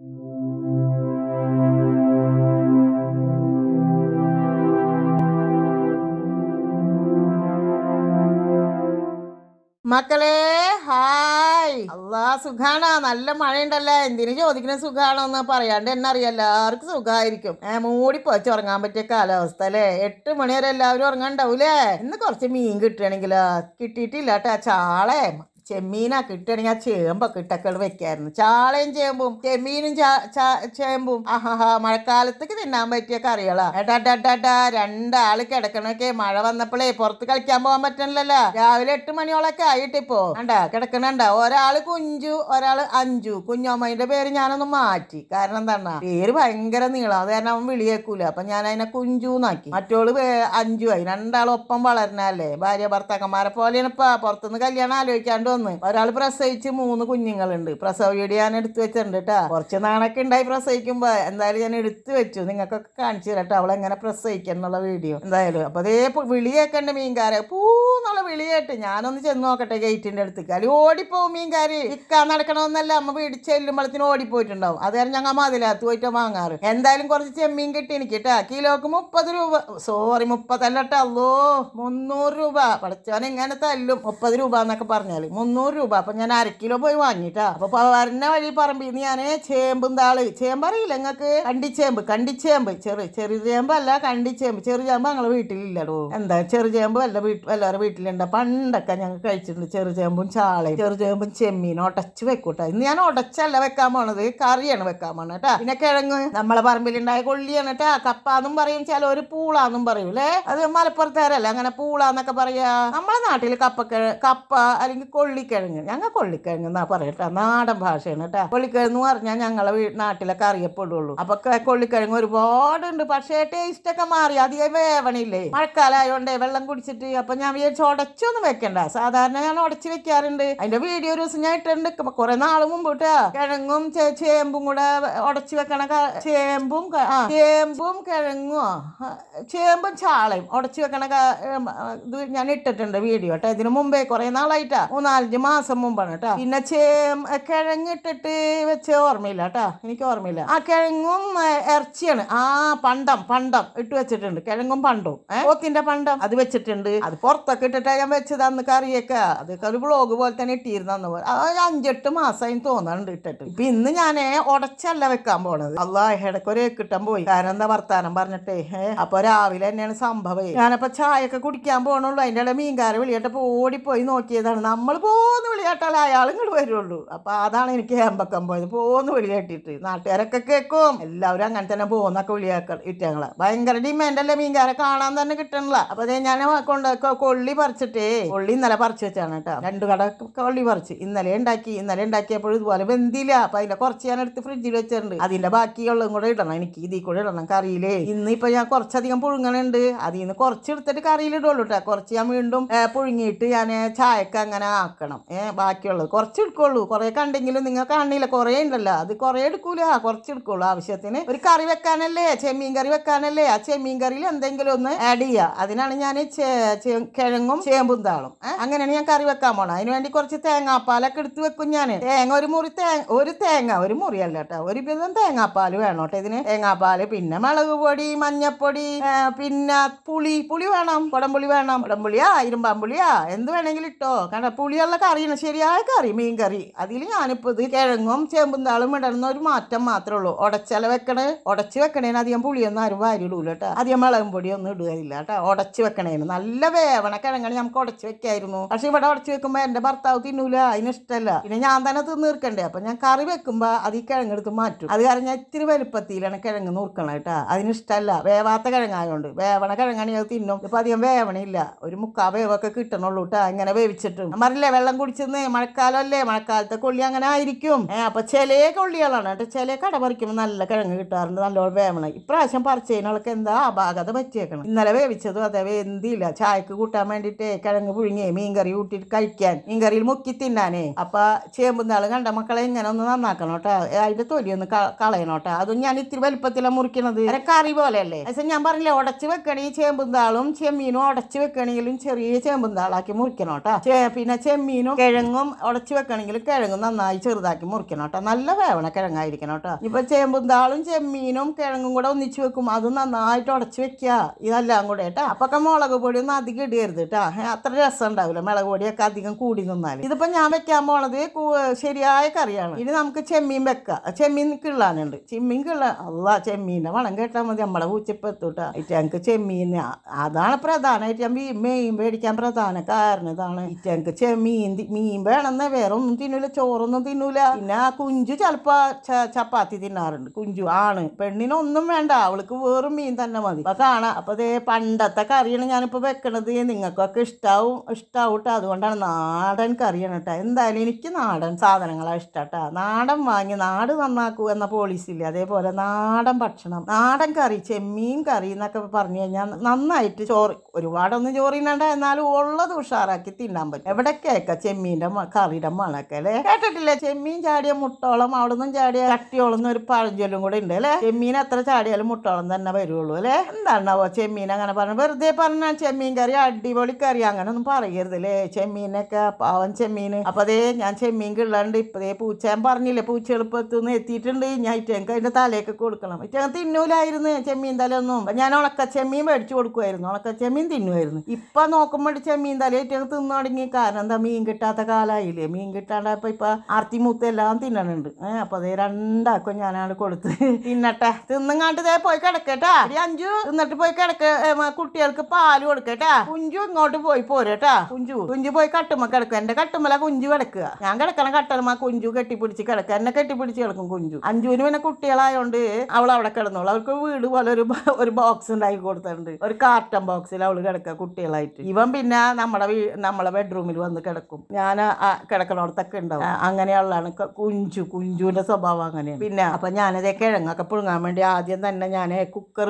മക്കളെ ഹായ് അള്ളാ സുഖാണ നല്ല മഴയുണ്ടല്ലേ എന്തിനു ചോദിക്കണ സുഖാണോ എന്ന് പറയാണ്ട് എന്നെ അറിയാം എല്ലാവർക്കും സുഖമായിരിക്കും മൂടി പോയി ഉറങ്ങാൻ പറ്റിയ കാലാവസ്ഥ അല്ലേ എട്ട് മണി വരെ എല്ലാവരും ഉറങ്ങാൻ ഉണ്ടാവൂലേ ഇന്ന് കുറച്ച് മീൻ കിട്ടുകയാണെങ്കിലോ കിട്ടിയിട്ടില്ല കേട്ടാ ചാളേ ചെമ്മീനാ കിട്ടണെങ്കിൽ ആ ചേമ്പൊക്കെ ഇട്ടൊക്കെ വെക്കായിരുന്നു ചാളയും ചേമ്പും ചെമ്മീനും ചേമ്പും ആഹാഹാ മഴക്കാലത്തേക്ക് തിന്നാൻ പറ്റിയ കറികളാ എടാ രണ്ടാള് കിടക്കണൊക്കെ മഴ വന്നപ്പോഴേ പുറത്ത് കളിക്കാൻ പോകാൻ പറ്റണല്ലോ രാവിലെ എട്ട് മണിയോളൊക്കെ ആയിട്ടിപ്പോ കണ്ടാ കിടക്കണണ്ട ഒരാള് കുഞ്ചു ഒരാള് അഞ്ചു കുഞ്ഞോമ്മയുടെ പേര് ഞാനൊന്ന് മാറ്റി കാരണം എന്താണ് പേര് ഭയങ്കര നീളം അത് കാരണം അവൻ വിളിയേക്കൂല അപ്പൊ ഞാൻ അതിനെ നാക്കി മറ്റോള് അഞ്ചു ആയി രണ്ടാളൊപ്പം വളരണല്ലേ ഭാര്യ ഭർത്താക്കന്മാരെ പോലെയാണ് ഇപ്പൊ പുറത്തുനിന്ന് കല്യാണം ആലോചിക്കാണ്ട് തന്ന് ഒരാൾ പ്രസവിച്ച് മൂന്ന് കുഞ്ഞുങ്ങളുണ്ട് പ്രസവ വീഡിയോ ഞാൻ എടുത്തു വെച്ചിട്ടുണ്ട് കേട്ടാ കുറച്ച് നാണൊക്കെ ഉണ്ടായി പ്രസവിക്കുമ്പോൾ എന്തായാലും ഞാൻ എടുത്തു വെച്ചു നിങ്ങൾക്കൊക്കെ കാണിച്ചു തരാം അവളെ എങ്ങനെ പ്രസവിക്കുക എന്നുള്ള വീഡിയോ എന്തായാലും അപ്പോൾ അതേ വിളിയേക്കണ്ട് ഉണ്ട് മീൻകാരെ പൂന്നുള്ള വിളി കേട്ട് ഞാനൊന്ന് ചെന്ന് നോക്കട്ടെ ഗേറ്റിന്റെ അടുത്തേക്ക് അല്ലെങ്കിൽ ഓടിപ്പോവും മീൻകാരി ഇക്കാൻ നടക്കണമെന്നല്ല അമ്മ പിടിച്ച് ചെല്ലുമ്പോഴത്തിന് ഓടിപ്പോയിട്ടുണ്ടാവും അത് കാരണം ഞങ്ങൾ മതിലകത്ത് പോയിട്ട് വാങ്ങാറ് എന്തായാലും കുറച്ച് ചെമ്മീൻ കിട്ടി എനിക്ക് കേട്ടാ കിലോക്ക് മുപ്പത് രൂപ സോറി മുപ്പതല്ല കേട്ടോ അല്ലോ മുന്നൂറ് രൂപ പഠിച്ചവൻ എങ്ങനെ തല്ലും മുപ്പത് രൂപ എന്നൊക്കെ പറഞ്ഞാൽ മുന്നൂറ് രൂപ അപ്പം ഞാൻ അര കിലോ പോയി വാങ്ങിട്ടാ അപ്പോൾ വരുന്ന വഴി പറമ്പിൽ നിന്ന് ഞാൻ ചേമ്പും താള് ചേമ്പ് അറിയില്ല നിങ്ങൾക്ക് കണ്ടിച്ചേമ്പ് കണ്ടിച്ചേമ്പ് ചെറു ചെറുചേമ്പ് അല്ല കണ്ടിച്ചേമ്പ് ചെറുചേമ്പ് ഞങ്ങളെ വീട്ടിലില്ലടോ എന്താ ചെറുചേമ്പ് വല്ല വീട്ടിൽ എല്ലാവരും വീട്ടിലുണ്ട് പണ്ടൊക്കെ ഞങ്ങൾ കഴിച്ചിട്ടുണ്ട് ചെറുചേമ്പും ചാളയും ചെറുചേമ്പും ചെമ്മീനും ഉടച്ച് വെക്കൂട്ടാ ഇന്ന് ഞാൻ ഉടച്ചല്ല വെക്കാൻ പോണത് കറിയാണ് വെക്കാൻ പോണത് കേട്ടാ പിന്നെ കിഴങ്ങ് നമ്മളെ പറമ്പിലുണ്ടായ കൊള്ളിയാണ് കേട്ടാ കപ്പാന്നും പറയും ചില ഒരു പൂളാന്നും അല്ലേ അത് മലപ്പുറത്തേരല്ലേ അങ്ങനെ പൂളാന്നൊക്കെ പറയാ നമ്മളെ നാട്ടിൽ കപ്പ കപ്പ അല്ലെങ്കിൽ കൊള്ളി കൊള്ളിക്കിഴങ്ങ് ഞങ്ങൾക്ക് കൊള്ളിക്കിഴങ്ങ് എന്നാ പറയട്ടെ നാടൻ ഭാഷയാണ് കേട്ടോ കൊള്ളിക്കിഴങ്ങ് പറഞ്ഞാൽ ഞങ്ങളെ നാട്ടിലൊക്കെ അറിയപ്പെടുള്ളൂ അപ്പൊ ഒരുപാട് ഒരുപാടുണ്ട് പക്ഷേ ടേസ്റ്റ് ഒക്കെ മാറി അധികം വേവണില്ലേ മഴക്കാലായോണ്ടേ വെള്ളം കുടിച്ചിട്ട് അപ്പൊ ഞാൻ വിചാരിച്ചു ഉടച്ചൊന്നും വെക്കണ്ട സാധാരണ ഞാൻ ഉടച്ച് വെക്കാറുണ്ട് അതിന്റെ വീഡിയോ ഒരു ദിവസം ഞാൻ ഇട്ടിട്ടുണ്ട് കുറെ നാള് മുമ്പ് കേട്ടോ കിഴങ്ങും ചേമ്പും കൂടെ ഉടച്ച് വെക്കണ ചേമ്പും ചേമ്പും കിഴങ്ങോ ചേമ്പും ചാളയും ഉടച്ച് വെക്കണ ഇത് ഞാൻ ഇട്ടിട്ടുണ്ട് വീഡിയോ കേട്ടോ ഇതിനു മുമ്പേ കുറെ നാളായിട്ടാ മൂന്നാല് അഞ്ച് മാസം മുമ്പാണ് കേട്ടോ പിന്നെ ചേം കിഴങ്ങിട്ടിട്ട് വെച്ച ഓർമ്മയില്ല കേട്ടോ എനിക്ക് ഓർമ്മയില്ല ആ കിഴങ്ങും ഇറച്ചിയാണ് ആ പണ്ടം പണ്ടം ഇട്ട് വെച്ചിട്ടുണ്ട് കിഴങ്ങും പണ്ടും ഓത്തിന്റെ പണ്ടം അത് വെച്ചിട്ടുണ്ട് അത് പുറത്തൊക്കെ ഇട്ടിട്ടാ ഞാൻ വെച്ചത് കറിയൊക്കെ അതൊക്കെ ഒരു ബ്ലോഗ് പോലെ തന്നെ ഇട്ടിരുന്നു അന്ന് അഞ്ചെട്ട് മാസമായി തോന്നുന്നുണ്ട് ഇട്ടിട്ട് ഇപ്പൊ ഇന്ന് ഞാൻ ഉടച്ചല്ല വെക്കാൻ പോണത് അള്ളാ ഇടയ്ക്കൊരു കിട്ടാൻ പോയി കാരണം എന്താ വർത്താനം പറഞ്ഞിട്ടേ അപ്പൊ രാവിലെ തന്നെയാണ് സംഭവം ഞാനപ്പോ ചായ ഒക്കെ കുടിക്കാൻ പോകണുള്ളൂ അതിൻ്റെ ഇടയിൽ മീൻകാരെ വിളിയിട്ടപ്പോ ഓടിപ്പോയി നോക്കിയതാണ് നമ്മൾ പോന്ന് വിളിയാട്ടാലേ അയാൾ വരുള്ളൂ അപ്പൊ അതാണ് എനിക്ക് അമ്പക്കം പോയത് പോന്ന് വിളിയാട്ടിയിട്ട് നാട്ടുകാരൊക്കെ കേൾക്കും എല്ലാവരും അങ്ങനെ തന്നെ പോകുന്നൊക്കെ വിളിയാക്കൾ ഇറ്റങ്ങളെ ഭയങ്കര അല്ലേ മീൻകാരെ കാണാൻ തന്നെ കിട്ടണില്ല അപ്പൊ ഞാൻ കൊണ്ട് കൊള്ളി പറിച്ചിട്ടേ കൊള്ളി ഇന്നലെ പറിച്ചു വെച്ചാണ് കേട്ടോ രണ്ട് കട കൊള്ളി പറിച്ച് ഇന്നലെ ഉണ്ടാക്കി ഇന്നലെ ഉണ്ടാക്കിയപ്പോഴും ഇതുപോലെ വെന്തില്ല അപ്പൊ അതിന്റെ കുറച്ച് ഞാൻ എടുത്ത് ഫ്രിഡ്ജിൽ വെച്ചിട്ടുണ്ട് അതിന്റെ ബാക്കിയുള്ളതും കൂടെ ഇടണം എനിക്ക് ഇതിൽ കൂടെ ഇടണം കറിയിലേ ഇന്നിപ്പോൾ ഞാൻ കുറച്ചധികം പുഴുങ്ങണുണ്ട് അതിൽ നിന്ന് കുറച്ച് എടുത്തിട്ട് ഇടുള്ളൂ കേട്ടോ കുറച്ച് ഞാൻ വീണ്ടും പുഴുങ്ങിയിട്ട് ഞാൻ ചായക്ക് അങ്ങനെ ആക്കണം ഏ ബാക്കിയുള്ളത് കുറച്ച് എടുക്കുള്ളൂ കുറേ കണ്ടെങ്കിലും നിങ്ങൾ കാണില്ല കുറേ ഉണ്ടല്ലോ അത് കുറേ എടുക്കൂല കുറച്ച് എടുക്കുള്ളൂ ആവശ്യത്തിന് ഒരു കറി വെക്കാനല്ലേ ചെമ്മീൻ കറി വെക്കാനല്ലേ ആ ചെമ്മീൻ കറിയിൽ എന്തെങ്കിലും ഒന്ന് ആഡ് ചെയ്യുക അതിനാണ് ഞാൻ കിഴങ്ങും ചേമ്പും താളും അങ്ങനെയാണ് ഞാൻ കറി വെക്കാൻ പോണത് അതിന് വേണ്ടി കുറച്ച് തേങ്ങാപ്പാലൊക്കെ എടുത്ത് വെക്കും ഞാൻ തേങ്ങ ഒരു മുറി തേങ്ങ ഒരു തേങ്ങ ഒരു അല്ല കേട്ടോ ഒരു വിധം തേങ്ങാപ്പാൽ വേണം കേട്ടോ ഇതിന് തേങ്ങാപ്പാൽ പിന്നെ മുളക് പൊടി മഞ്ഞപ്പൊടി പിന്നെ പുളി പുളി വേണം കുടംപുളി വേണം കുടംപുളിയാ ഇരുമ്പാമ്പുളിയാ എന്ത് വേണമെങ്കിലും ഇട്ടോ കാരണം പുളി ഇഷ്ടമുള്ള കറിയാണ് ശരിയായ കറി മീൻ കറി അതിൽ ഞാനിപ്പോൾ ഇത് കിഴങ്ങും ചേമ്പുന്താളും ഇടണമെന്ന ഒരു മാറ്റം മാത്രമേ ഉള്ളൂ ഉടച്ചല വെക്കണേ ഉടച്ച് വെക്കണേന് അധികം പുളിയൊന്നും ആരും വാരിയിടൂല കേട്ടോ അധികം മുളകും പൊടിയൊന്നും ഇടുകയില്ല കേട്ടോ ഉടച്ച് വെക്കണേന് നല്ല വേവണ കിഴങ്ങാണ് നമുക്ക് ഉടച്ച് വെക്കായിരുന്നു പക്ഷെ ഇവിടെ ഉടച്ച് വെക്കുമ്പോൾ എൻ്റെ ഭർത്താവ് തിന്നൂല അതിന് ഇഷ്ടമല്ല പിന്നെ ഞാൻ തന്നെ തിന്ന് തീർക്കണ്ടേ അപ്പം ഞാൻ കറി വെക്കുമ്പോൾ അത് ഈ കിഴങ്ങെടുത്ത് മാറ്റും അത് കാരണം ഞാൻ ഇത്തിരി വലുപ്പത്തിലാണ് കിഴങ്ങ് നുറുക്കണം കേട്ടോ അതിന് ഇഷ്ടമല്ല വേവാത്ത കിഴങ്ങായതുകൊണ്ട് വേവണ കിഴങ്ങാണ് അത് തിന്നും ഇപ്പം അധികം വേവണില്ല ഒരു മുക്കാ വേവൊക്കെ കിട്ടണുള്ളൂ കേട്ടോ അങ്ങനെ വേവിച്ചിട്ട് മറില്ലേ വെള്ളം കുടിച്ചെന്ന് മഴക്കാലമല്ലേ മഴക്കാലത്തെ കൊള്ളി അങ്ങനെ ആയിരിക്കും ഏഹ് അപ്പോൾ ചില കൊള്ളികളാണ് കേട്ടോ ചില കട പറിക്കുമ്പോൾ നല്ല കിഴങ്ങ് കിട്ടാറുണ്ട് നല്ലോണം വേവണം ഇപ്രാവശ്യം പറിച്ചതിനൊക്കെ എന്താ അപാകത പറ്റിയേക്കണം ഇന്നലെ വേവിച്ചതും അതെ എന്തില്ല ചായക്ക് കൂട്ടാൻ വേണ്ടിയിട്ട് കിഴങ്ങ് പുഴുങ്ങി മീൻകറി കൂട്ടിട്ട് കഴിക്കാൻ മീൻകറിയിൽ മുക്കി തിന്നാനേ അപ്പോൾ ചേമ്പുന്നാൾ കണ്ട മക്കളെ ഇങ്ങനെ ഒന്ന് നന്നാക്കണം കേട്ടോ അതിന്റെ തൊലി ഒന്ന് കളയണോട്ടെ അതും ഞാൻ ഇത്തിരി വലുപ്പത്തിലാണ് മുറിക്കണത് കറി പോലെയല്ലേ പക്ഷെ ഞാൻ പറഞ്ഞില്ലേ ഉടച്ച് വെക്കണേ ചേമ്പുന്താളും ചെമ്മീനും ഉടച്ച് വെക്കണെങ്കിലും ചെറിയ ചേമ്പുന്താളാക്കി മുറിക്കണം കേട്ടോ പിന്നെ ചെമ്മീൻ മീനും കിഴങ്ങും ഉടച്ചു വെക്കണമെങ്കിൽ കിഴങ്ങും നന്നായി ചെറുതാക്കി മുറിക്കണം കേട്ടോ നല്ല വേവണ കിഴങ്ങായിരിക്കണം കേട്ടോ ഇപ്പോൾ ചേമ്പുന്താളും ചെമ്മീനും കിഴങ്ങും കൂടെ ഒന്നിച്ചു വെക്കും അത് നന്നായിട്ട് ഉടച്ചു വെക്കുക ഇതെല്ലാം കൂടെ കേട്ടോ ഒക്കെ മുളക് പൊടി ഒന്നും അധികം ഇടരുത് കേട്ടോ അത്ര രസം ഉണ്ടാവില്ല മുളക് പൊടിയൊക്കെ അധികം കൂടി നിന്നാൽ ഇതിപ്പോ ഞാൻ വെക്കാൻ പോണത് ശരിയായ കറിയാണ് ഇനി നമുക്ക് ചെമ്മീൻ വെക്കാം ചെമ്മീൻ കിള്ളാനുണ്ട് ചെമ്മീൻ കിള്ള അല്ല ചെമ്മീൻ്റെ വളം കേട്ടാൽ മതി നമ്മളെ പൂച്ചപ്പെത്തൂട്ടാ ഇറ്റങ്ങൾക്ക് ചെമ്മീൻ അതാണ് പ്രധാനമായിട്ട് ഞാൻ മെയിൻ മേടിക്കാൻ പ്രധാന കാരണം ഇതാണ് ഇറ്റങ്ങൾക്ക് ചെമ്മീൻ മീൻ മീൻ വേണമെന്ന് വേറെ ഒന്നും തിന്നൂല ചോറൊന്നും തിന്നൂല പിന്നെ ആ കുഞ്ചു ചിലപ്പോ ചപ്പാത്തി തിന്നാറുണ്ട് കുഞ്ചു ആണ് പെണ്ണിനൊന്നും വേണ്ട അവൾക്ക് വേറും മീൻ തന്നെ മതി അപ്പൊ കാണാം അപ്പൊ അതേ പണ്ടത്തെ കറിയാണ് ഞാനിപ്പോ വെക്കണത് നിങ്ങൾക്കൊക്കെ ഇഷ്ടാവും ഇഷ്ടാവും കേട്ടോ അതുകൊണ്ടാണ് നാടൻ കറിയാണ് കേട്ടോ എന്തായാലും എനിക്ക് നാടൻ സാധനങ്ങളാണ് ഇഷ്ടം കേട്ടോ നാടൻ വാങ്ങി നാട് നന്നാക്കൂ എന്ന പോളിസി ഇല്ല അതേപോലെ നാടൻ ഭക്ഷണം നാടൻ കറി ചെമ്മീൻ കറി എന്നൊക്കെ പറഞ്ഞു കഴിഞ്ഞാൽ നന്നായിട്ട് ചോറ് ഒരുപാടൊന്നും ചോറിനണ്ട എന്നാലും ഉള്ളത് ഉഷാറാക്കി തിന്നാൻ പറ്റും എവിടെയൊക്കെ കേൾക്കാം ചെമ്മീൻ്റെ കറിയുടെ മണൊക്കെ അല്ലേ കേട്ടിട്ടില്ലേ ചെമ്മീൻ ചാടിയ മുട്ടോളം അവിടെ നിന്നും ചാടിയ കട്ടിയോളം ഒരു പഴഞ്ചൊല്ലും കൂടെ ഉണ്ട് അല്ലേ ചെമ്മീൻ എത്ര ചാടിയാലും മുട്ടോളം തന്നെ വരുള്ളൂ അല്ലേ എന്താണാവോ ചെമ്മീൻ അങ്ങനെ പറഞ്ഞു വെറുതെ പറഞ്ഞാൽ ചെമ്മീൻ കറി അടിപൊളി കറി അങ്ങനെ ഒന്നും പറയരുത് അല്ലേ ചെമ്മീനൊക്കെ പാവൻ ചെമ്മീൻ അപ്പോൾ അതേ ഞാൻ ചെമ്മീൻ കിള്ളാണ്ട് ഇപ്പതേ പൂച്ച ഞാൻ പറഞ്ഞില്ലേ പൂച്ച എളുപ്പത്തുനിന്ന് എത്തിയിട്ടുണ്ട് ഞാൻ ഇറ്റങ്ങൾക്ക് അതിന്റെ തലയൊക്കെ കൊടുക്കണം ഇറ്റങ്ങൾ തിന്നൂലായിരുന്നു ചെമ്മീൻ തലയൊന്നും ഞാൻ ഉണക്ക ചെമ്മീൻ മേടിച്ചു കൊടുക്കുമായിരുന്നു ഉണക്ക ചെമ്മീൻ തിന്നുമായിരുന്നു ഇപ്പൊ നോക്കുമ്പോൾ ചെമ്മീൻ തല ഇറ്റങ്ങൾ തിന്നു തുടങ്ങി കാരണം എന്താ മീൻ മീൻ കിട്ടാത്ത കാലായില്ലേ മീൻ അപ്പൊ ഇപ്പൊ ആർത്തി മൂത്ത് എല്ലാം തിന്നണുണ്ട് ഏഹ് അപ്പോൾ അതേ രണ്ടാക്കും ഞാനാണ് കൊടുത്ത് തിന്നട്ടെ തിന്നങ്ങാണ്ട് ഇതേ പോയി കിടക്കട്ടാ ഒരു അഞ്ചു തിന്നിട്ട് പോയി കിടക്ക കുട്ടികൾക്ക് പാല് കൊടുക്കട്ടാ കുഞ്ചു ഇങ്ങോട്ട് പോയി പോരട്ടാ കുഞ്ചു കുഞ്ചു പോയി കട്ടുമ്മ കിടക്കുക എന്റെ കട്ടുമ്മല കുഞ്ചു കിടക്കുക ഞാൻ കിടക്കണ കട്ടലമ്മ കുഞ്ചു കെട്ടിപ്പിടിച്ച് കിടക്കുക എന്നെ കെട്ടിപ്പിടിച്ച് കിടക്കും കുഞ്ചു അഞ്ചുവിന് പിന്നെ കുട്ടികളായോണ്ട് അവൾ അവിടെ കിടന്നോളൂ അവൾക്ക് വീട് പോലെ ഒരു ഒരു ബോക്സ് ഉണ്ടാക്കി കൊടുത്തിട്ടുണ്ട് ഒരു കാർട്ടൺ ബോക്സിൽ അവള് കിടക്കുക കുട്ടികളായിട്ട് ഇവൻ പിന്നെ നമ്മുടെ നമ്മുടെ ബെഡ്റൂമിൽ വന്ന് കിടക്കും കിടക്കും ഞാൻ കിടക്കണോടത്തൊക്കെ ഉണ്ടാവും അങ്ങനെയുള്ളതാണ് കുഞ്ചു കുഞ്ചുവിൻ്റെ സ്വഭാവം അങ്ങനെയാണ് പിന്നെ അപ്പം ഞാനതേ കിഴങ്ങൊക്കെ പുഴുങ്ങാൻ വേണ്ടി ആദ്യം തന്നെ ഞാൻ കുക്കർ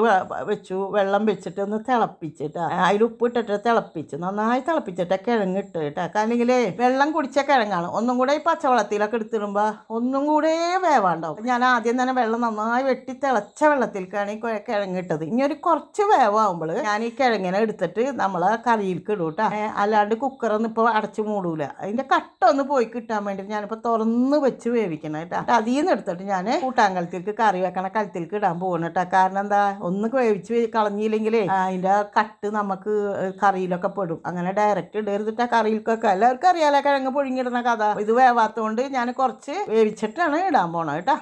വെച്ചു വെള്ളം വെച്ചിട്ട് ഒന്ന് തിളപ്പിച്ചിട്ട് അതിൽ ഉപ്പിട്ടിട്ട് തിളപ്പിച്ചു നന്നായി തിളപ്പിച്ചിട്ട് കിഴങ്ങ് കേട്ടോ അല്ലെങ്കിൽ വെള്ളം കുടിച്ച കിഴങ്ങാണ് ഒന്നും കൂടെ ഈ പച്ചവെള്ളത്തിലൊക്കെ എടുത്തിടുമ്പോൾ ഒന്നും കൂടെ വേവാണ്ടാവും ഞാൻ ആദ്യം തന്നെ വെള്ളം നന്നായി വെട്ടി തിളച്ച വെള്ളത്തിലേക്കാണ് ഈ കിഴങ്ങ് ഇട്ടത് ഇനി ഒരു കുറച്ച് വേവാകുമ്പോൾ ഞാൻ ഈ കിഴങ്ങിനെ എടുത്തിട്ട് നമ്മൾ കറിയിലേക്ക് ഇടും കേട്ടോ അല്ലാണ്ട് കുക്കറൊന്നും ഇപ്പോൾ അടച്ചു മൂടൂല അതിന്റെ കട്ട ഒന്ന് പോയി കിട്ടാൻ വേണ്ടിയിട്ട് ഞാനിപ്പോ തുറന്ന് വെച്ച് വേവിക്കണം കേട്ടോ അതിൽ നിന്ന് എടുത്തിട്ട് ഞാൻ കൂട്ടാൻ കലത്തിലേക്ക് കറി വെക്കണ കലത്തിലേക്ക് ഇടാൻ പോകണം കേട്ടോ കാരണം എന്താ ഒന്ന് വേവിച്ച് കളഞ്ഞില്ലെങ്കിലേ അതിന്റെ കട്ട് നമുക്ക് കറിയിലൊക്കെ പെടും അങ്ങനെ ഡയറക്റ്റ് ഇടരുതിട്ട് ആ കറിയിലേക്കൊക്കെ എല്ലാവർക്കും അറിയാലോ കിഴങ്ങ് പൊഴിഞ്ഞിടുന്ന കഥ ഇത് വേവാത്തതുകൊണ്ട് ഞാൻ കുറച്ച് വേവിച്ചിട്ടാണ് ഇടാൻ പോണം കേട്ടോ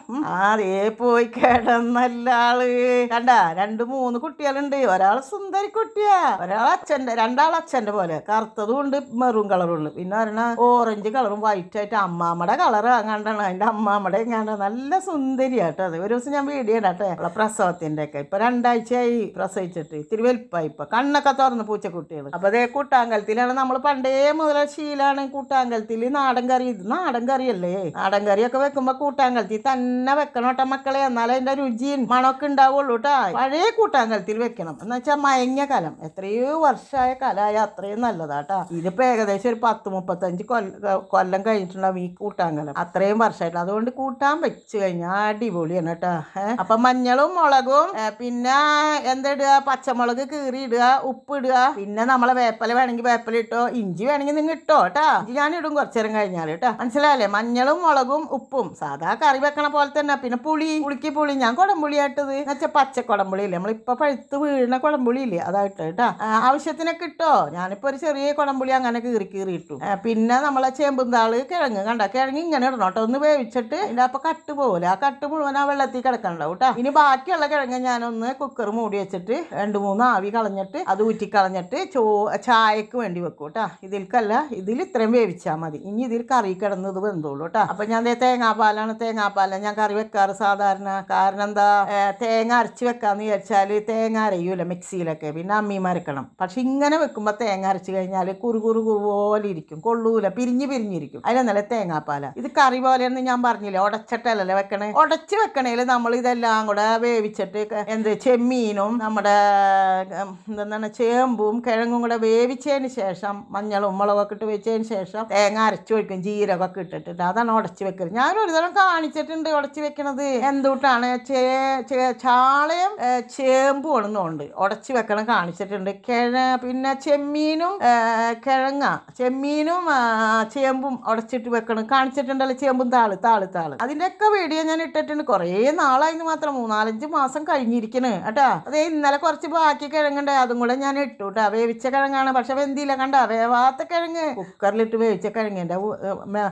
അതേ പോയി കിടന്നല്ല ആള് കണ്ട രണ്ട് മൂന്ന് കുട്ടികളുണ്ട് ഒരാൾ സുന്ദരി കുട്ടിയാ ഒരാൾ അച്ഛന്റെ രണ്ടാൾ അച്ഛന്റെ പോലെ കറുത്തതും ഉണ്ട് മെറൂൺ കളറും പിന്നെ പറഞ്ഞാൽ ഓറഞ്ച് കളറും വൈറ്റ് ആയിട്ട് അമ്മാമ്മയുടെ കളർ അങ്ങാണ്ടാണ് അതിൻ്റെ അമ്മാമ്മയുടെ എങ്ങാണ്ടാണ് നല്ല സുന്ദരിയാട്ടോ അത് ഒരു ദിവസം ഞാൻ വീഡിയോ ഇടാട്ടെ അവളെ പ്രസവത്തിൻ്റെ ഒക്കെ ഇപ്പൊ രണ്ടാഴ്ചയായി പ്രസവിച്ചിട്ട് ഇത്തിരി വലിപ്പമായി ഇപ്പൊ കണ്ണൊക്കെ തുറന്ന് കുട്ടികൾ അപ്പൊ അതേ കൂട്ടാങ്കലത്തിലാണ് നമ്മൾ പണ്ടേ മുതലേ ശീലാണ് കൂട്ടാങ്കലത്തിൽ നാടൻ കറി ഇത് നാടൻ കറിയല്ലേ നാടൻ കറിയൊക്കെ വെക്കുമ്പോൾ കൂട്ടാങ്കലത്തിൽ തന്നെ വെക്കണം കേട്ടോ മക്കളെ എന്നാലേ അതിൻ്റെ രുചിയും മണമൊക്കെ ഉണ്ടാവുള്ളൂ കേട്ടോ പഴയ കൂട്ടാങ്കലത്തിൽ വെക്കണം എന്ന് വെച്ചാൽ മയങ്ങിയ കലം എത്രയോ വർഷമായ കലായ അത്രയും നല്ലതാട്ടാ ഇതിപ്പോൾ ഏകദേശം ഒരു പത്ത് മുപ്പത്തഞ്ച് കൊല്ല കൊല്ലം കഴിഞ്ഞിട്ടുണ്ടാവും ഈ കൂട്ടാങ്കലം അത്രയും വർഷമായിട്ട് അതുകൊണ്ട് കൂട്ടാൻ വെച്ചു കഴിഞ്ഞാൽ അടിപൊളിയാണ് കേട്ടോ അപ്പൊ മഞ്ഞളും മുളകും പിന്നെ എന്തിടുക പച്ചമുളക് കീറി ഉപ്പ് ഇടുക പിന്നെ നമ്മളെ വേപ്പല വേണമെങ്കിൽ വേപ്പല ഇട്ടോ ഇഞ്ചി വേണമെങ്കിൽ നിങ്ങൾ ഇട്ടോ കേട്ടോ ഇഞ്ചി ഞാൻ ഇടും നേരം കഴിഞ്ഞാൽ കേട്ടോ മനസ്സിലായല്ലേ മഞ്ഞളും മുളകും ഉപ്പും സാധാ കറി വെക്കണ പോലെ തന്നെ പിന്നെ പുളി പുളിക്ക് പുളി ഞാൻ കുടംപുളി ആയിട്ടത് എന്നുവെച്ചാൽ പച്ച കുടംപുളി ഇല്ലേ നമ്മളിപ്പൊ പഴുത്ത് വീഴുന്ന കുടംപുളി ഇല്ലേ അതായിട്ട് കേട്ടോ ആവശ്യത്തിനൊക്കെ ഇട്ടോ ഞാനിപ്പോ ഒരു ചെറിയ കുടംപുളി അങ്ങനെ കീറി കീറി ഇട്ടു പിന്നെ നമ്മളെ ചേമ്പുന്താള് കിഴങ്ങ് കണ്ട കിഴങ്ങ് ഇങ്ങനെ ഇടണം കേട്ടോ ഒന്ന് വേവിച്ചിട്ട് അതിൻ്റെ അപ്പം കട്ട് പോകില്ല ആ കട്ട് മുഴുവൻ ആ വെള്ളത്തിൽ കിടക്കണ്ടാവും കേട്ടോ ഇനി ബാക്കിയുള്ള കിഴങ്ങ് ഞാനൊന്ന് കുക്കർ മൂടി വെച്ചിട്ട് രണ്ട് മൂന്ന് ആവി കളഞ്ഞിട്ട് അത് ഊറ്റിക്കളഞ്ഞിട്ട് ചോ ചായക്ക് വേണ്ടി വെക്കും കേട്ടോ ഇതിൽക്കല്ല ഇതിൽ ഇത്രയും വേവിച്ചാൽ മതി ഇനി ഇതിൽ കറി കിടന്നത് വെന്തോളൂ കേട്ടോ അപ്പം ഞാൻ തേങ്ങാപ്പാലാണ് തേങ്ങാപ്പാലാണ് ഞാൻ കറി വെക്കാറ് സാധാരണ കാരണം എന്താ തേങ്ങ അരച്ച് വെക്കാമെന്ന് വിചാരിച്ചാൽ തേങ്ങ അരയൂല മിക്സിയിലൊക്കെ പിന്നെ അമ്മീ മരക്കണം പക്ഷെ ഇങ്ങനെ വെക്കുമ്പോൾ തേങ്ങ അരച്ച് കഴിഞ്ഞാൽ കുറുകുറു കുറുപോലെ ഇരിക്കും ആയിരിക്കും കൊള്ളൂല പിരിഞ്ഞ് പിരിഞ്ഞിരിക്കും അതിന് നല്ല തേങ്ങാപ്പാല ഇത് കറി പോലെയെന്ന് ഞാൻ പറഞ്ഞില്ല ഉടച്ചിട്ടല്ലേ വെക്കണേ ഉടച്ച് വെക്കണേല് നമ്മൾ ഇതെല്ലാം കൂടെ വേവിച്ചിട്ട് എന്ത് ചെമ്മീനും നമ്മുടെ എന്താണ് ചേമ്പും കിഴങ്ങും കൂടെ വേവിച്ചതിന് ശേഷം മഞ്ഞളും മുളകൊക്കെ ഇട്ട് വെച്ചതിന് ശേഷം തേങ്ങ അരച്ചു വെക്കും ജീരകമൊക്കെ ഇട്ടിട്ട് അതാണ് ഉടച്ച് വെക്കുന്നത് ഞാൻ ഒരു തരം കാണിച്ചിട്ടുണ്ട് ഉടച്ച് വെക്കണത് എന്തുകൊണ്ടാണ് ചേ ചാളയും ചേമ്പും ഒന്നുണ്ട് ഉടച്ച് വെക്കണം കാണിച്ചിട്ടുണ്ട് കിഴ പിന്നെ ചെമ്മീനും കിഴങ്ങ ചെമ്മീൻ മീനും ചേമ്പും ഉടച്ചിട്ട് വെക്കണം കാണിച്ചിട്ടുണ്ടല്ലോ ചേമ്പും താള് താള് താള് അതിൻ്റെയൊക്കെ വീഡിയോ ഞാൻ ഇട്ടിട്ടുണ്ട് കുറേ നാളായിന്ന് മാത്രം മൂന്നാലഞ്ച് മാസം കഴിഞ്ഞിരിക്കണ് കേട്ടോ അതേ ഇന്നലെ കുറച്ച് ബാക്കി കിഴങ്ങുണ്ട് അതും കൂടെ ഞാൻ ഇട്ടു കേട്ടോ വേവിച്ച കിഴങ്ങാണ് പക്ഷെ വെന്തിയില്ല കണ്ട വേവാത്ത കിഴങ്ങ് കുക്കറിലിട്ട് വേവിച്ച കിഴങ്ങിൻ്റെ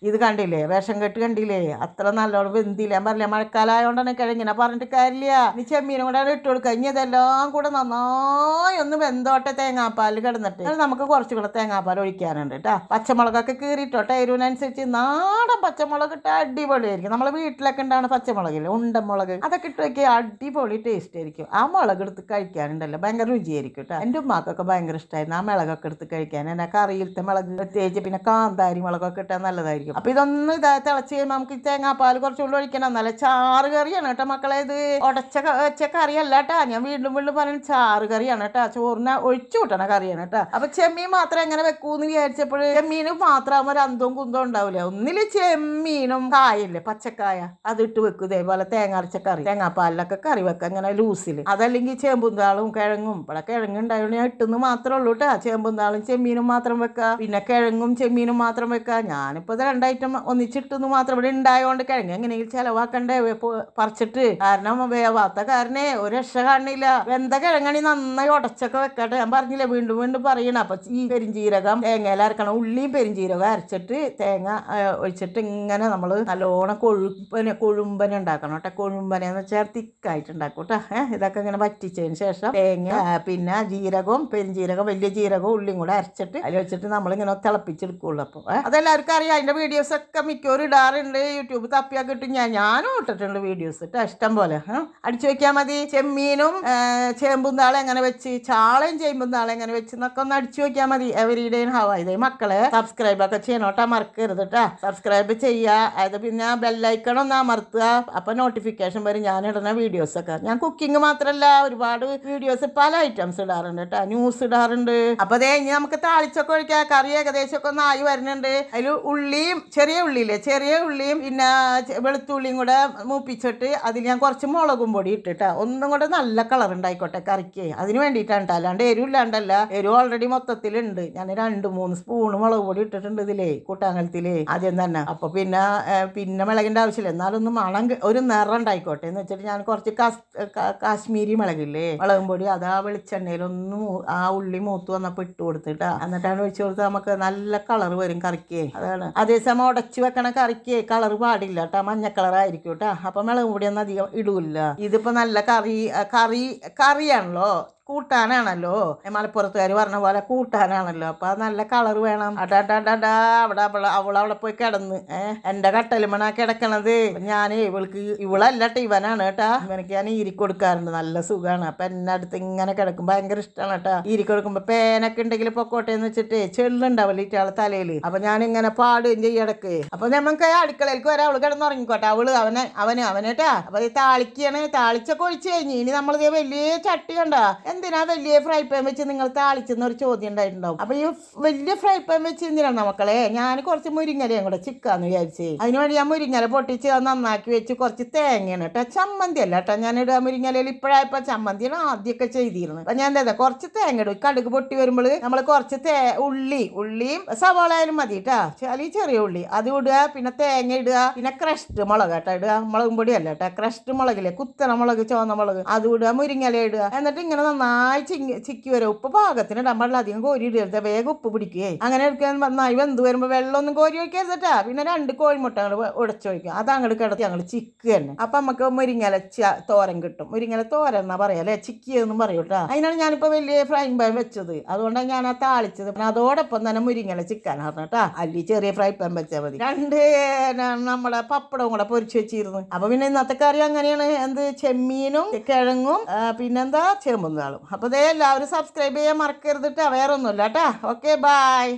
ഇത് കണ്ടില്ലേ വിഷം കെട്ട് കണ്ടില്ലേ അത്ര നല്ലോണം വെന്തിയില്ല ഞാൻ പറഞ്ഞില്ല മഴക്കാലമായോണ്ടാണ് കിഴങ്ങിനെ പറഞ്ഞിട്ട് കാര്യമില്ല ഇനി ചെമ്മീനും കൂടെ ഇട്ട് കൊടുക്കുക ഇനി കൂടെ നന്നായി ഒന്ന് വെന്തോട്ടെ തേങ്ങാപ്പാൽ കിടന്നിട്ട് നമുക്ക് കുറച്ചുകൂടെ തേങ്ങാപ്പാൽ ഒഴിക്കാനുണ്ട് കേട്ടോ പച്ചമുളകൊക്കെ കീറിയിട്ടോട്ടെ എരിവിനനുസരിച്ച് നാടൻ പച്ചമുളക് ഇട്ട് അടിപൊളിയായിരിക്കും നമ്മളെ വീട്ടിലൊക്കെ ഉണ്ടാണ് പച്ചമുളകില്ല ഉണ്ടമുളക് അതൊക്കെ ഇട്ട് വെക്കുക അടിപൊളി ടേസ്റ്റ് ആയിരിക്കും ആ മുളക് എടുത്ത് കഴിക്കാനുണ്ടല്ലോ ഭയങ്കര രുചിയായിരിക്കും കേട്ടോ എൻ്റെ ഉമ്മാക്കൊക്കെ ഭയങ്കര ഇഷ്ടമായിരുന്നു ആ മുളകൊക്കെ എടുത്ത് കഴിക്കാൻ എന്നെ കറിയിലത്തെ മുളക് പ്രത്യേകിച്ച് പിന്നെ കാന്താരി മുളകൊക്കെ ഇട്ടാൽ നല്ലതായിരിക്കും അപ്പോൾ ഇതൊന്ന് ഇതാ തിളച്ച് കഴിയുമ്പോൾ നമുക്ക് തേങ്ങാപ്പാൽ കുറച്ച് ഉള്ളു ഒഴിക്കണം നല്ല ചാറ് കറിയാണ് കേട്ടോ മക്കളെ ഇത് ഉടച്ച വെച്ച കറിയല്ല കേട്ടോ ഞാൻ വീണ്ടും വീണ്ടും പറഞ്ഞു ചാറ് കറിയാണ് കേട്ടോ ചോറിനെ ഒഴിച്ചു കൂട്ടണ കറിയാണ് കേട്ടോ അപ്പോൾ ചെമ്മീൻ മാത്രം എങ്ങനെ വെക്കൂന്ന് വിചാരിച്ചപ്പോൾ ചെമ്മീന് മാത്രമാകുമ്പോൾ അന്തവും കുന്തവും ഉണ്ടാവില്ല ഒന്നിൽ ചെമ്മീനും കായല്ലേ പച്ചക്കായ അതിട്ട് വെക്കും ഇതേപോലെ തേങ്ങ അരച്ച കറി തേങ്ങാപ്പാലിലൊക്കെ കറി വെക്കാം ഇങ്ങനെ ലൂസിൽ അതല്ലെങ്കിൽ ചേമ്പുന്താളും കിഴങ്ങും ഇവിടെ കിഴങ്ങ് ഉണ്ടായതുകൊണ്ട് ഞാൻ ഇട്ടെന്ന് മാത്രമേ ഉള്ളൂ കേട്ടോ ചേമ്പുന്താളും ചെമ്മീനും മാത്രം വെക്കുക പിന്നെ കിഴങ്ങും ചെമ്മീനും മാത്രം വെക്കുക ഞാനിപ്പോൾ ഇത് ഐറ്റം ഒന്നിച്ചിട്ടെന്ന് മാത്രം ഇവിടെ ഉണ്ടായതുകൊണ്ട് കിഴങ്ങ് എങ്ങനെയെങ്കിലും ചിലവാക്കണ്ടേ പറിച്ചിട്ട് കാരണം വേവാത്ത കാരണേ ഒരു രക്ഷ കാണില്ല വെന്ത കിഴങ്ങണി നന്നായി ഉടച്ചൊക്കെ വെക്കട്ടെ ഞാൻ പറഞ്ഞില്ല വീണ്ടും വീണ്ടും പറയണ അപ്പൊ ഈ കരിഞ്ചീരകം തേങ്ങയിലരക്കണം ഉള്ളി ഉള്ളിയും പെരിഞ്ചീരകം അരച്ചിട്ട് തേങ്ങ ഒഴിച്ചിട്ട് ഇങ്ങനെ നമ്മൾ നല്ലോണം കൊഴുപ്പന കൊഴുമ്പന ഉണ്ടാക്കണം കേട്ടോ കൊഴുമ്പന എന്ന് വെച്ചാൽ തിക്കായിട്ട് ഉണ്ടാക്കും കേട്ടോ ഏഹ് ഇതൊക്കെ ഇങ്ങനെ വറ്റിച്ചതിന് ശേഷം തേങ്ങ പിന്നെ ജീരകവും പെരിഞ്ചീരകം വലിയ ജീരകവും ഉള്ളിയും കൂടെ അരച്ചിട്ട് അതിൽ വെച്ചിട്ട് നമ്മളിങ്ങനെ തിളപ്പിച്ചെടുക്കുള്ളൂ അപ്പോൾ അതെല്ലാവർക്കും അറിയാം അതിൻ്റെ വീഡിയോസൊക്കെ മിക്കവരും ഇടാറുണ്ട് യൂട്യൂബ് തപ്പിയാൽ കിട്ടും ഞാൻ ഞാനും ഇട്ടിട്ടുണ്ട് വീഡിയോസ് കേട്ടോ ഇഷ്ടം പോലെ അടിച്ചു വെക്കാൻ മതി ചെമ്മീനും ചേമ്പും താളെ എങ്ങനെ വെച്ച് ചാളയും ചേമ്പും താളെ എങ്ങനെ വെച്ച് എന്നൊക്കെ ഒന്ന് അടിച്ചു വെക്കാൻ മതി എവരിയുടെയും ഹവായി മക്കളെ സബ്സ്ക്രൈബ് ഒക്കെ ചെയ്യണം കേട്ടോ മറക്കരുത് കേട്ടോ സബ്സ്ക്രൈബ് ചെയ്യുക അത് പിന്നെ ബെല്ലൈക്കൺ ഒന്ന് അമർത്തുക അപ്പം നോട്ടിഫിക്കേഷൻ വരും ഞാൻ ഇടുന്ന വീഡിയോസ് ഒക്കെ ഞാൻ കുക്കിംഗ് മാത്രമല്ല ഒരുപാട് വീഡിയോസ് പല ഐറ്റംസ് ഇടാറുണ്ട് കേട്ടോ ന്യൂസ് ഇടാറുണ്ട് അപ്പോൾ അതേ ഇനി നമുക്ക് താളിച്ചൊക്കെ ഒഴിക്കാ കറി ഏകദേശം ഒന്ന് ആയി വരുന്നുണ്ട് അതിൽ ഉള്ളിയും ചെറിയ ഉള്ളിയില്ലേ ചെറിയ ഉള്ളിയും പിന്നെ വെളുത്തുള്ളിയും കൂടെ മൂപ്പിച്ചിട്ട് അതിൽ ഞാൻ കുറച്ച് മുളകും പൊടി ഇട്ടിട്ട ഒന്നും കൂടെ നല്ല കളർ ഉണ്ടായിക്കോട്ടെ കറിക്ക് അതിന് വേണ്ടിയിട്ടാണ് അല്ലാണ്ട് എരിവില്ലാണ്ടല്ല എരിവ് ഓൾറെഡി മൊത്തത്തിലുണ്ട് ഞാൻ രണ്ട് മൂന്ന് സ്പൂൺ മുളക് മുളക് പൊടി ഇട്ടിട്ടുണ്ട് ഇതിലേ കൂട്ടാങ്കലത്തിലേ ആദ്യം തന്നെ അപ്പോൾ പിന്നെ പിന്നെ മുളകിൻ്റെ ആവശ്യമില്ല ഒന്ന് മണം ഒരു നിറണ്ടായിക്കോട്ടെ എന്ന് വെച്ചിട്ട് ഞാൻ കുറച്ച് കാശ്മീരി മുളകില്ലേ മുളകും പൊടി അത് ആ വെളിച്ചെണ്ണയിലൊന്ന് ആ ഉള്ളി മൂത്ത് വന്നപ്പോൾ ഇട്ട് കൊടുത്തിട്ടാ എന്നിട്ടാണ് ഒഴിച്ചു കൊടുത്താൽ നമുക്ക് നല്ല കളർ വരും കറിക്ക് അതാണ് അതേസമയം ഉടച്ചു വെക്കണ കറിക്ക് കളർ പാടില്ല കേട്ടോ മഞ്ഞ ആയിരിക്കും കേട്ടോ അപ്പം മുളകും പൊടി ഒന്നും അധികം ഇടൂല്ല ഇതിപ്പോൾ നല്ല കറി കറി കറിയാണല്ലോ കൂട്ടാനാണല്ലോ മലപ്പുറത്തുകാർ പറഞ്ഞ പോലെ കൂട്ടാനാണല്ലോ അപ്പോൾ നല്ല കളർ വേണം അടാ അവിടെ അവള് അവൾ പോയി കിടന്ന് ഏഹ് എന്റെ കട്ടലുമണ കിടക്കണത് ഞാൻ ഇവൾക്ക് ഇവളല്ല ഇവനാണ് കേട്ടാ ഇവനക്ക് ഞാൻ ഈരി കൊടുക്കാറുണ്ട് നല്ല സുഖമാണ് അപ്പൊ എന്നെ അടുത്ത് ഇങ്ങനെ കിടക്കും ഭയങ്കര ഇഷ്ടമാണ് കേട്ടാ ഈരി കൊടുക്കുമ്പോ പേനൊക്കെ ഉണ്ടെങ്കിൽ പൊക്കോട്ടെ എന്ന് വെച്ചിട്ട് ചെള്ളുണ്ടാവില്ല ഇറ്റാളെ തലയില് അപ്പൊ ഞാൻ ഇങ്ങനെ പാടുകയും ചെയ്യും ഇടക്ക് അപ്പം നമുക്ക് അടുക്കളയിലേക്ക് വരാം അവൾ കിടന്നുറങ്ങിക്കോട്ടെ അവള് അവനെ അവന് അവനേട്ടാ അപ്പൊ ഈ താളിക്കാണ് താളിച്ചൊക്കെ ഒഴിച്ച് കഴിഞ്ഞ് ഇനി നമ്മളിത് വലിയ ചട്ടി കണ്ടാ എന്തിനാ വലിയ ഫ്രൈ പാൻ വെച്ച് നിങ്ങൾ താളിച്ചെന്ന് ഒരു ചോദ്യം ഉണ്ടായിട്ടുണ്ടാവും അപ്പോൾ ഈ വലിയ ഫ്രൈ പാൻ വെച്ച് എന്തിനാണ് മക്കളെ ഞാൻ കുറച്ച് മുരിങ്ങലയും കൂടെ ചിക്കാന്ന് വിചാരിച്ചേ അതിനുവേണ്ടി ഞാൻ മുരിങ്ങല പൊട്ടിച്ച് നന്നാക്കി വെച്ച് കുറച്ച് തേങ്ങയാണ് കേട്ടോ ചമ്മന്തി അല്ല കേട്ടോ ഞാൻ ഇടുക മുരിങ്ങലയിൽ ഇപ്പോഴായപ്പോ ചമ്മന്തിയാണ് ആദ്യമൊക്കെ ചെയ്തിരുന്നത് അപ്പൊ ഞാൻ എന്താ കുറച്ച് തേങ്ങ ഇടും കടുക് പൊട്ടി വരുമ്പോൾ നമ്മൾ കുറച്ച് തേ ഉള്ളി ഉള്ളിയും സവാള ആയാലും മതി കേട്ടോ അല്ലെങ്കിൽ ചെറിയ ഉള്ളി അത് ഇടുക പിന്നെ തേങ്ങ ഇടുക പിന്നെ ക്രഷ്ഡ് മുളക് കേട്ടോ ഇടുക മുളകും പൊടിയല്ല കേട്ടോ ക്രഷ്ഡ് മുളകില്ലേ കുത്തണ മുളക് ചോന്ന മുളക് അത് ഇടുക മുരിങ്ങല ഇടുക എന്നിട്ട് ഇങ്ങനെ നന്നായി നന്നായി ചിങ്ങി ചിക്കി വരും ഉപ്പ് പാകത്തിന് ഇടാൻ പാടില്ല അധികം കോരി ഇടരുത് വേഗം ഉപ്പ് പിടിക്കുകയെ അങ്ങനെ എടുക്കാൻ നന്നായി വെന്ത് വരുമ്പോൾ വെള്ളമൊന്നും കോരി ഒഴിക്കരുതട്ടാ പിന്നെ രണ്ട് കോഴിമുട്ട ഉടച്ചു ഒഴിക്കും അത് അങ്ങോട്ട് കിടത്തി ഞങ്ങൾ ചിക്ക് തന്നെ അപ്പം നമുക്ക് മുരിങ്ങല തോരൻ കിട്ടും മുരിങ്ങല തോരൻ എന്നാ പറയാം അല്ലേ എന്നും പറയൂ കേട്ടോ അതിനാണ് ഞാനിപ്പോൾ വലിയ ഫ്രൈ പാൻ വെച്ചത് അതുകൊണ്ടാണ് ഞാൻ ആ താളിച്ചത് പിന്നെ അതോടൊപ്പം തന്നെ മുരിങ്ങല ചിക്കൻ ആണ് കേട്ടോ അല്ലെങ്കിൽ ചെറിയ ഫ്രൈ പാൻ വെച്ചാൽ മതി രണ്ട് നമ്മളെ പപ്പടവും കൂടെ പൊരിച്ചു വെച്ചിരുന്നു അപ്പം പിന്നെ ഇന്നത്തെ കറി അങ്ങനെയാണ് എന്ത് ചെമ്മീനും കിഴങ്ങും പിന്നെന്താ ചെമ്പുന്നാളും അപ്പോൾ ഇതേ എല്ലാവരും സബ്സ്ക്രൈബ് ചെയ്യാൻ കേട്ടോ വേറൊന്നുമില്ല കേട്ടോ ഓക്കെ ബായ്